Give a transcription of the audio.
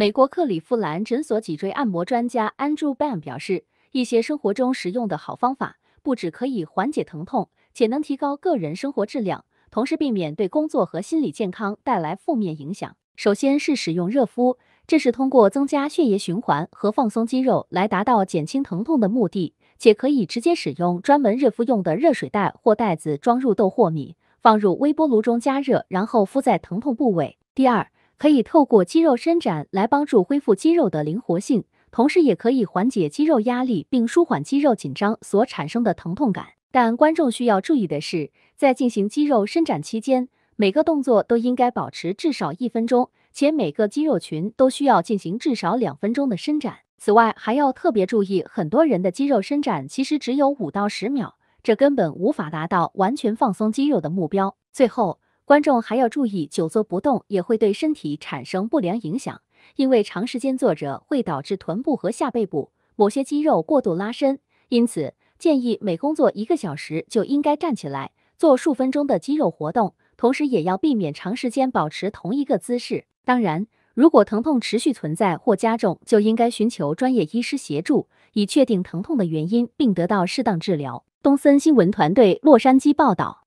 美国克利夫兰诊所脊椎按摩专家 Andrew Ban 表示，一些生活中实用的好方法，不只可以缓解疼痛，且能提高个人生活质量，同时避免对工作和心理健康带来负面影响。首先是使用热敷，这是通过增加血液循环和放松肌肉来达到减轻疼痛的目的，且可以直接使用专门热敷用的热水袋或袋子，装入豆或米，放入微波炉中加热，然后敷在疼痛部位。第二，可以透过肌肉伸展来帮助恢复肌肉的灵活性，同时也可以缓解肌肉压力并舒缓肌肉紧张所产生的疼痛感。但观众需要注意的是，在进行肌肉伸展期间，每个动作都应该保持至少一分钟，且每个肌肉群都需要进行至少两分钟的伸展。此外，还要特别注意，很多人的肌肉伸展其实只有五到十秒，这根本无法达到完全放松肌肉的目标。最后。观众还要注意，久坐不动也会对身体产生不良影响，因为长时间坐着会导致臀部和下背部某些肌肉过度拉伸。因此，建议每工作一个小时就应该站起来做数分钟的肌肉活动，同时也要避免长时间保持同一个姿势。当然，如果疼痛持续存在或加重，就应该寻求专业医师协助，以确定疼痛的原因并得到适当治疗。东森新闻团队洛杉矶报道。